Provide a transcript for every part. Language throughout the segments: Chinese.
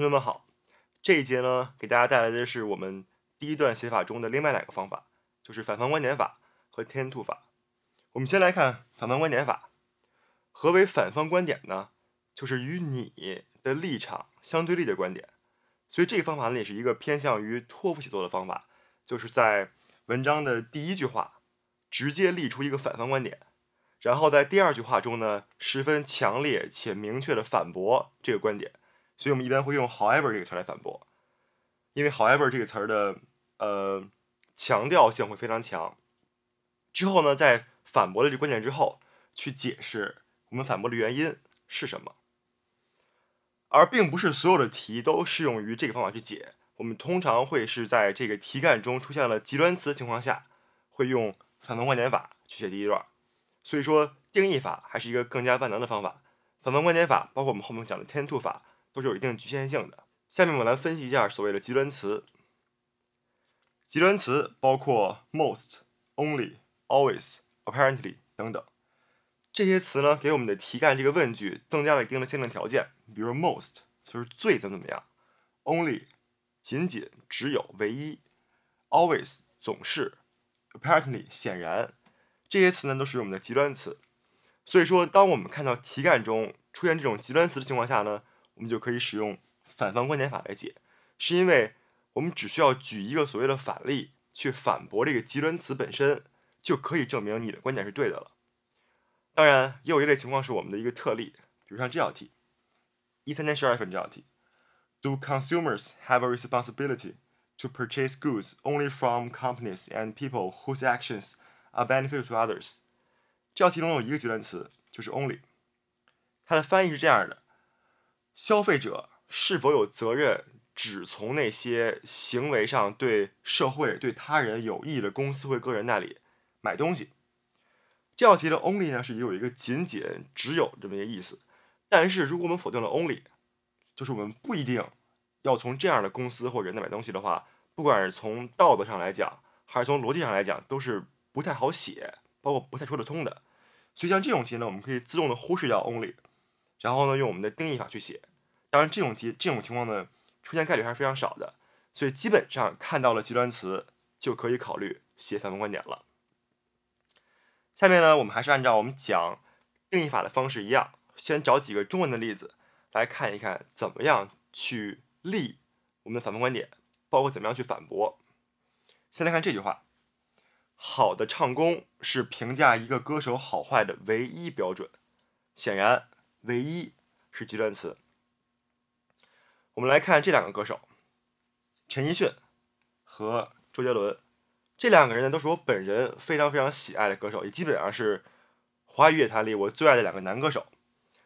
同学们好，这一节呢，给大家带来的是我们第一段写法中的另外两个方法，就是反方观点法和天兔法。我们先来看反方观点法。何为反方观点呢？就是与你的立场相对立的观点。所以这个方法呢也是一个偏向于托福写作的方法，就是在文章的第一句话直接立出一个反方观点，然后在第二句话中呢，十分强烈且明确的反驳这个观点。所以，我们一般会用 however 这个词来反驳，因为 however 这个词儿的，呃，强调性会非常强。之后呢，在反驳了这个观点之后，去解释我们反驳的原因是什么。而并不是所有的题都适用于这个方法去解。我们通常会是在这个题干中出现了极端词情况下，会用反方观点法去写第一段。所以说，定义法还是一个更加万能的方法。反方观点法，包括我们后面讲的 ten-two 法。都是有一定局限性的。下面我们来分析一下所谓的极端词。极端词包括 most、only、always、apparently 等等。这些词呢，给我们的题干这个问句增加了一定的限定条件。比如 most 就是最怎么怎么样，only 仅仅只有唯一，always 总是，apparently 显然。这些词呢，都是我们的极端词。所以说，当我们看到题干中出现这种极端词的情况下呢？我们就可以使用反方观点法来解，是因为我们只需要举一个所谓的反例去反驳这个极端词本身，就可以证明你的观点是对的了。当然，也有一类情况是我们的一个特例，比如像这道题，一三年十二月份这道题：Do consumers have a responsibility to purchase goods only from companies and people whose actions are beneficial to others？这道题中有一个极端词就是 “only”，它的翻译是这样的。消费者是否有责任只从那些行为上对社会对他人有益的公司或个人那里买东西？这道题的 only 呢是有一个仅仅只有这么一个意思。但是如果我们否定了 only，就是我们不一定要从这样的公司或人那买东西的话，不管是从道德上来讲，还是从逻辑上来讲，都是不太好写，包括不太说得通的。所以像这种题呢，我们可以自动的忽视掉 only，然后呢用我们的定义法去写。当然，这种题这种情况呢，出现概率还是非常少的，所以基本上看到了极端词就可以考虑写反问观点了。下面呢，我们还是按照我们讲定义法的方式一样，先找几个中文的例子来看一看，怎么样去立我们的反问观点，包括怎么样去反驳。先来看这句话：“好的唱功是评价一个歌手好坏的唯一标准。”显然，“唯一”是极端词。我们来看这两个歌手，陈奕迅和周杰伦，这两个人呢都是我本人非常非常喜爱的歌手，也基本上是华语乐坛里我最爱的两个男歌手。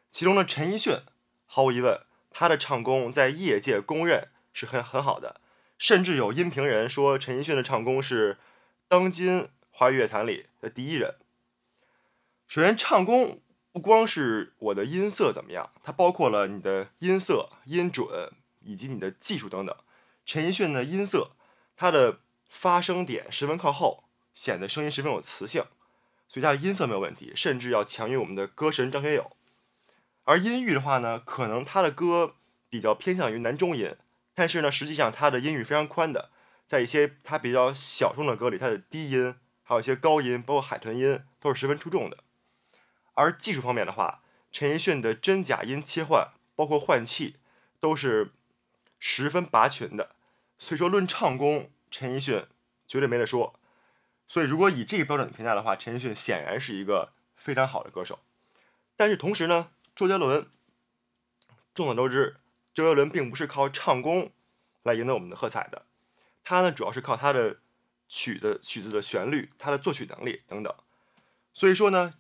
其中的陈奕迅，毫无疑问，他的唱功在业界公认是很很好的，甚至有音频人说陈奕迅的唱功是当今华语乐坛里的第一人。首先，唱功不光是我的音色怎么样，它包括了你的音色、音准。以及你的技术等等，陈奕迅的音色，他的发声点十分靠后，显得声音十分有磁性，所以他的音色没有问题，甚至要强于我们的歌神张学友。而音域的话呢，可能他的歌比较偏向于男中音，但是呢，实际上他的音域非常宽的，在一些他比较小众的歌里，他的低音还有一些高音，包括海豚音，都是十分出众的。而技术方面的话，陈奕迅的真假音切换，包括换气，都是。十分拔群的，所以说论唱功，陈奕迅绝对没得说。所以如果以这个标准评价的话，陈奕迅显然是一个非常好的歌手。但是同时呢，周杰伦，众所周知，周杰伦并不是靠唱功来赢得我们的喝彩的，他呢主要是靠他的曲的曲子的旋律，他的作曲能力等等。所以说呢。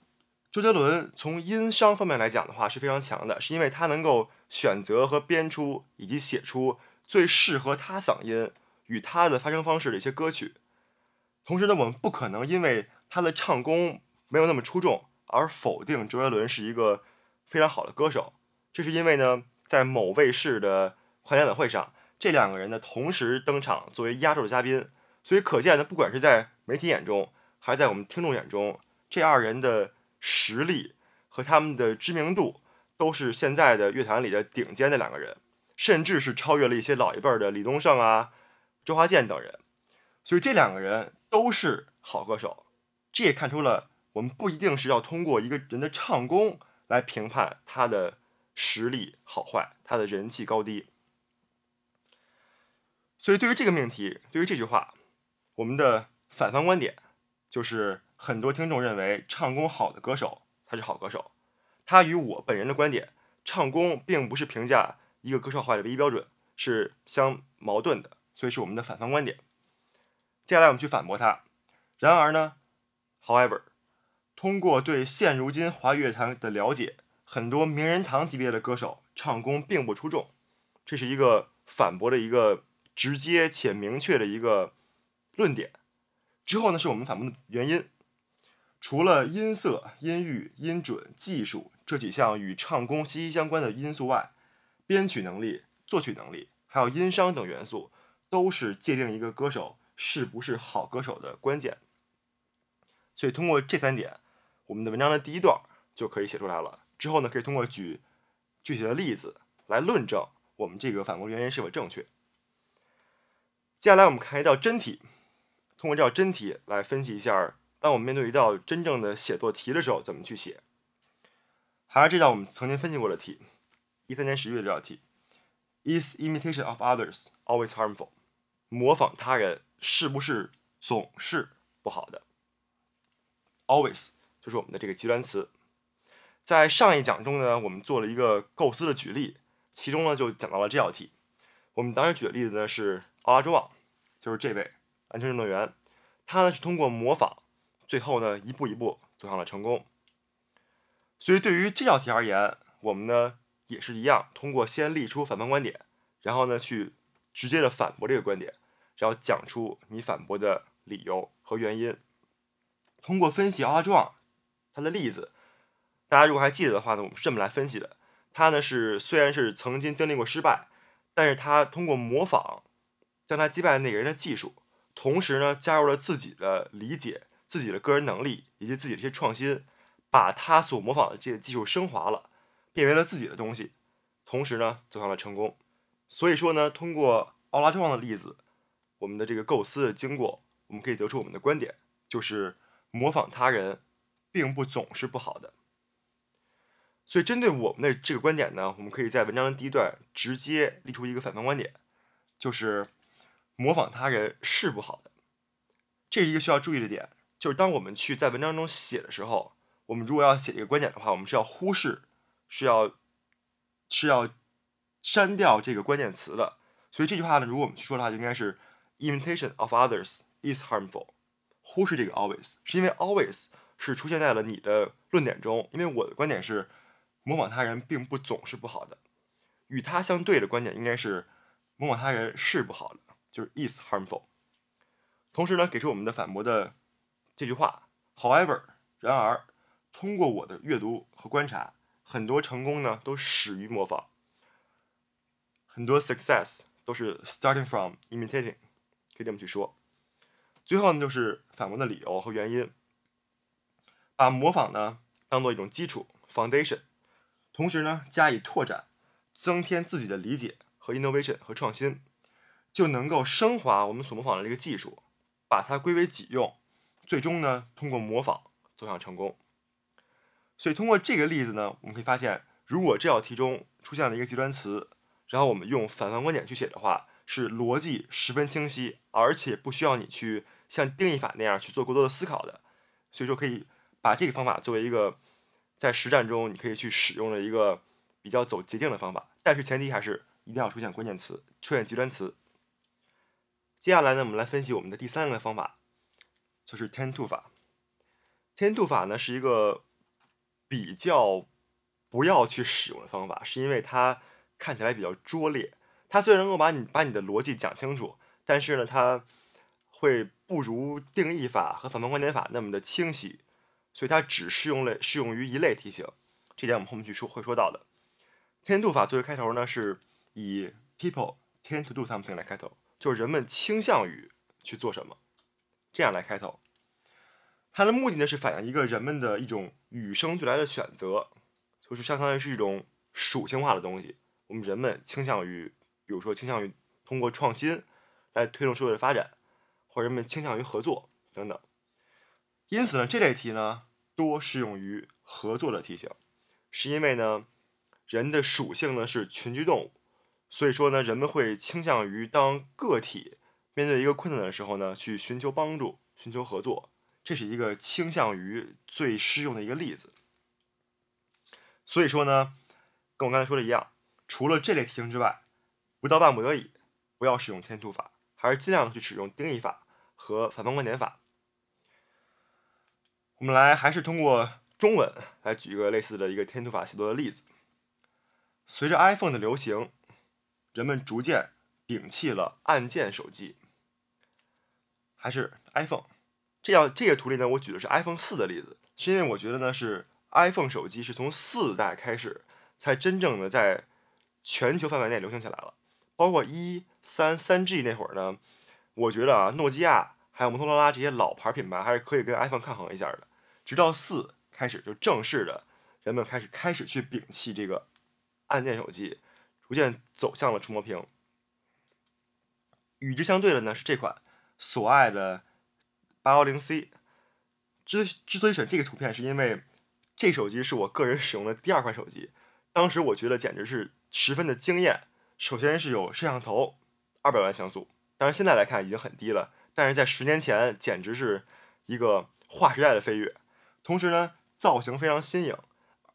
周杰伦从音商方面来讲的话是非常强的，是因为他能够选择和编出以及写出最适合他嗓音与他的发声方式的一些歌曲。同时呢，我们不可能因为他的唱功没有那么出众而否定周杰伦是一个非常好的歌手。这是因为呢，在某卫视的跨年晚会上，这两个人呢同时登场作为压轴的嘉宾，所以可见呢，不管是在媒体眼中，还是在我们听众眼中，这二人的。实力和他们的知名度都是现在的乐坛里的顶尖的两个人，甚至是超越了一些老一辈的李宗盛啊、周华健等人。所以这两个人都是好歌手，这也看出了我们不一定是要通过一个人的唱功来评判他的实力好坏、他的人气高低。所以对于这个命题，对于这句话，我们的反方观点就是。很多听众认为唱功好的歌手才是好歌手，他与我本人的观点，唱功并不是评价一个歌手好坏的唯一标准，是相矛盾的，所以是我们的反方观点。接下来我们去反驳他。然而呢，However，通过对现如今华语乐坛的了解，很多名人堂级别的歌手唱功并不出众，这是一个反驳的一个直接且明确的一个论点。之后呢，是我们反驳的原因。除了音色、音域、音准、技术这几项与唱功息息相关的因素外，编曲能力、作曲能力，还有音商等元素，都是界定一个歌手是不是好歌手的关键。所以，通过这三点，我们的文章的第一段就可以写出来了。之后呢，可以通过举具体的例子来论证我们这个反驳原因是否正确。接下来，我们看一道真题，通过这道真题来分析一下。当我们面对一道真正的写作题的时候，怎么去写？还是这道我们曾经分析过的题，一三年十月这道题：“Is imitation of others always harmful？” 模仿他人是不是总是不好的？“Always” 就是我们的这个极端词。在上一讲中呢，我们做了一个构思的举例，其中呢就讲到了这道题。我们当时举的例子呢是奥拉朱旺，就是这位篮球运动员，他呢是通过模仿。最后呢，一步一步走向了成功。所以对于这道题而言，我们呢也是一样，通过先立出反方观点，然后呢去直接的反驳这个观点，然后讲出你反驳的理由和原因。通过分析阿壮他的例子，大家如果还记得的话呢，我们是这么来分析的：他呢是虽然是曾经经历过失败，但是他通过模仿将他击败那个人的技术，同时呢加入了自己的理解。自己的个人能力以及自己的一些创新，把他所模仿的这些技术升华了，变为了自己的东西，同时呢，走向了成功。所以说呢，通过奥拉壮的例子，我们的这个构思的经过，我们可以得出我们的观点，就是模仿他人，并不总是不好的。所以针对我们的这个观点呢，我们可以在文章的第一段直接立出一个反方观点，就是模仿他人是不好的，这是一个需要注意的点。就是当我们去在文章中写的时候，我们如果要写一个观点的话，我们是要忽视，是要，是要删掉这个关键词的。所以这句话呢，如果我们去说的话，就应该是 “imitation of others is harmful”，忽视这个 “always”，是因为 “always” 是出现在了你的论点中。因为我的观点是，模仿他人并不总是不好的。与他相对的观点应该是，模仿他人是不好的，就是 “is harmful”。同时呢，给出我们的反驳的。这句话，However，然而，通过我的阅读和观察，很多成功呢都始于模仿，很多 success 都是 starting from imitating，可以这么去说。最后呢就是反驳的理由和原因，把模仿呢当做一种基础 foundation，同时呢加以拓展，增添自己的理解和 innovation 和创新，就能够升华我们所模仿的这个技术，把它归为己用。最终呢，通过模仿走向成功。所以通过这个例子呢，我们可以发现，如果这道题中出现了一个极端词，然后我们用反方观点去写的话，是逻辑十分清晰，而且不需要你去像定义法那样去做过多的思考的。所以说，可以把这个方法作为一个在实战中你可以去使用的一个比较走捷径的方法。但是前提还是一定要出现关键词，出现极端词。接下来呢，我们来分析我们的第三个方法。就是天 o 法。天 o 法呢是一个比较不要去使用的方法，是因为它看起来比较拙劣。它虽然能够把你把你的逻辑讲清楚，但是呢，它会不如定义法和反方观点法那么的清晰。所以它只适用类适用于一类题型，这点我们后面去说会说到的。天度法作为开头呢，是以 people tend to do something 来开头，就是人们倾向于去做什么。这样来开头，它的目的呢是反映一个人们的一种与生俱来的选择，就是相当于是一种属性化的东西。我们人们倾向于，比如说倾向于通过创新来推动社会的发展，或者人们倾向于合作等等。因此呢，这类题呢多适用于合作的题型，是因为呢人的属性呢是群居动物，所以说呢人们会倾向于当个体。面对一个困难的时候呢，去寻求帮助、寻求合作，这是一个倾向于最适用的一个例子。所以说呢，跟我刚才说的一样，除了这类题型之外，不到万不得已，不要使用天图法，还是尽量去使用定义法和反方观点法。我们来还是通过中文来举一个类似的一个天图法写作的例子。随着 iPhone 的流行，人们逐渐摒弃了按键手机。还是 iPhone，这样这个图里呢，我举的是 iPhone 四的例子，是因为我觉得呢，是 iPhone 手机是从四代开始才真正的在全球范围内流行起来了。包括一三三 G 那会儿呢，我觉得啊，诺基亚还有摩托罗拉这些老牌品牌还是可以跟 iPhone 抗衡一下的。直到四开始就正式的，人们开始开始去摒弃这个按键手机，逐渐走向了触摸屏。与之相对的呢是这款。所爱的八幺零 C，之之所以选这个图片，是因为这手机是我个人使用的第二款手机。当时我觉得简直是十分的惊艳。首先是有摄像头，二百万像素，当然现在来看已经很低了，但是在十年前，简直是一个划时代的飞跃。同时呢，造型非常新颖，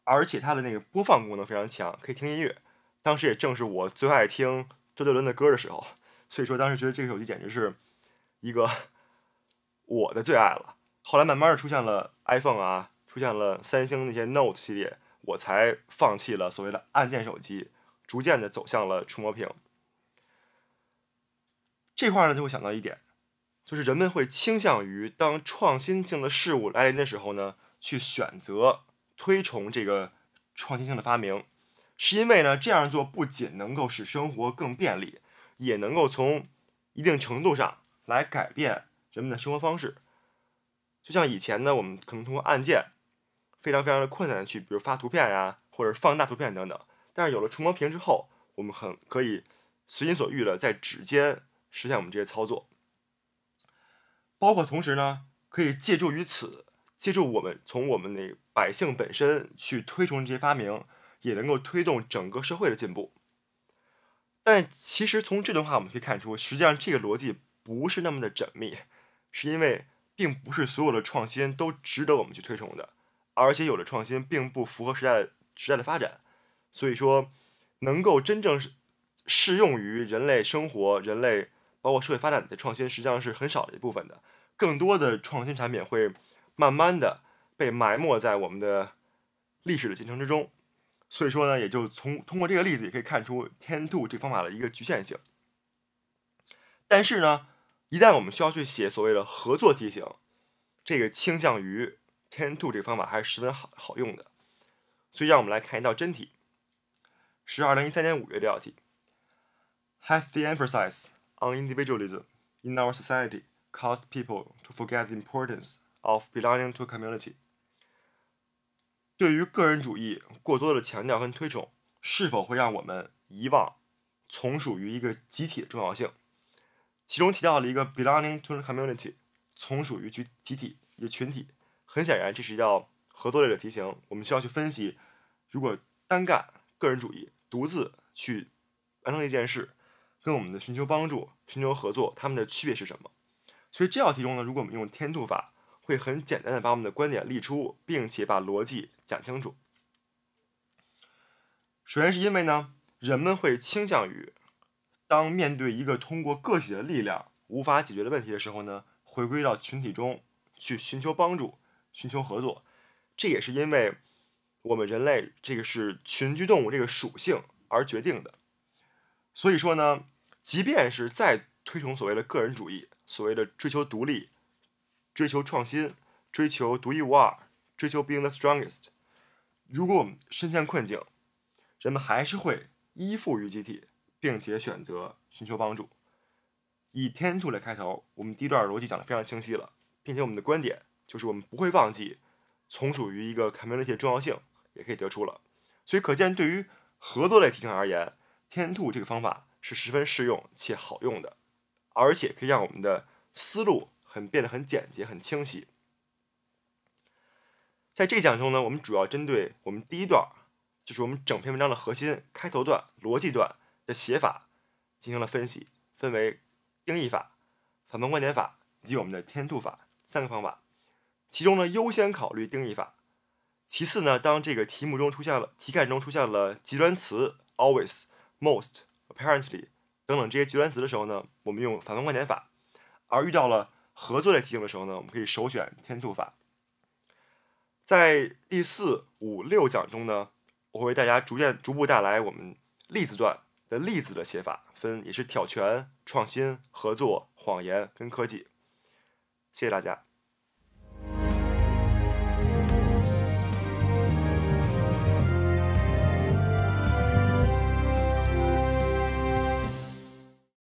而且它的那个播放功能非常强，可以听音乐。当时也正是我最爱听周杰伦的歌的时候，所以说当时觉得这个手机简直是。一个我的最爱了。后来慢慢的出现了 iPhone 啊，出现了三星那些 Note 系列，我才放弃了所谓的按键手机，逐渐的走向了触摸屏。这块呢就会想到一点，就是人们会倾向于当创新性的事物来临的时候呢，去选择推崇这个创新性的发明，是因为呢这样做不仅能够使生活更便利，也能够从一定程度上。来改变人们的生活方式，就像以前呢，我们可能通过按键，非常非常的困难的去，比如发图片呀，或者放大图片等等。但是有了触摸屏之后，我们很可以随心所欲的在指尖实现我们这些操作，包括同时呢，可以借助于此，借助我们从我们那百姓本身去推崇这些发明，也能够推动整个社会的进步。但其实从这段话我们可以看出，实际上这个逻辑。不是那么的缜密，是因为并不是所有的创新都值得我们去推崇的，而且有的创新并不符合时代时代的发展，所以说能够真正适适用于人类生活、人类包括社会发展的创新，实际上是很少的一部分的，更多的创新产品会慢慢的被埋没在我们的历史的进程之中，所以说呢，也就从通过这个例子也可以看出天兔这方法的一个局限性，但是呢。一旦我们需要去写所谓的合作题型，这个倾向于 tend to 这个方法还是十分好好用的。所以让我们来看一道真题，是二零一三年五月这道题。Has the emphasis on individualism in our society caused people to forget the importance of belonging to community？对于个人主义过多的强调跟推崇，是否会让我们遗忘从属于一个集体的重要性？其中提到了一个 belonging to the community，从属于集集体、一个群体。很显然，这是要合作类的题型。我们需要去分析，如果单干、个人主义、独自去完成一件事，跟我们的寻求帮助、寻求合作，他们的区别是什么？所以这道题中呢，如果我们用天度法，会很简单的把我们的观点立出，并且把逻辑讲清楚。首先是因为呢，人们会倾向于。当面对一个通过个体的力量无法解决的问题的时候呢，回归到群体中去寻求帮助、寻求合作，这也是因为我们人类这个是群居动物这个属性而决定的。所以说呢，即便是再推崇所谓的个人主义、所谓的追求独立、追求创新、追求独一无二、追求 being the strongest，如果我们身陷困境，人们还是会依附于集体。并且选择寻求帮助，以天兔来开头，我们第一段逻辑讲的非常清晰了，并且我们的观点就是我们不会忘记从属于一个 community 的重要性，也可以得出了。所以可见，对于合作类题型而言，天兔这个方法是十分适用且好用的，而且可以让我们的思路很变得很简洁、很清晰。在这讲中呢，我们主要针对我们第一段，就是我们整篇文章的核心开头段逻辑段。的写法进行了分析，分为定义法、反问观点法以及我们的天兔法三个方法。其中呢，优先考虑定义法；其次呢，当这个题目中出现了题干中出现了极端词，always、most、apparently 等等这些极端词的时候呢，我们用反问观点法；而遇到了合作类题型的时候呢，我们可以首选天兔法。在第四、五六讲中呢，我会为大家逐渐逐步带来我们例子段。的例子的写法分也是挑拳、创新、合作、谎言跟科技。谢谢大家。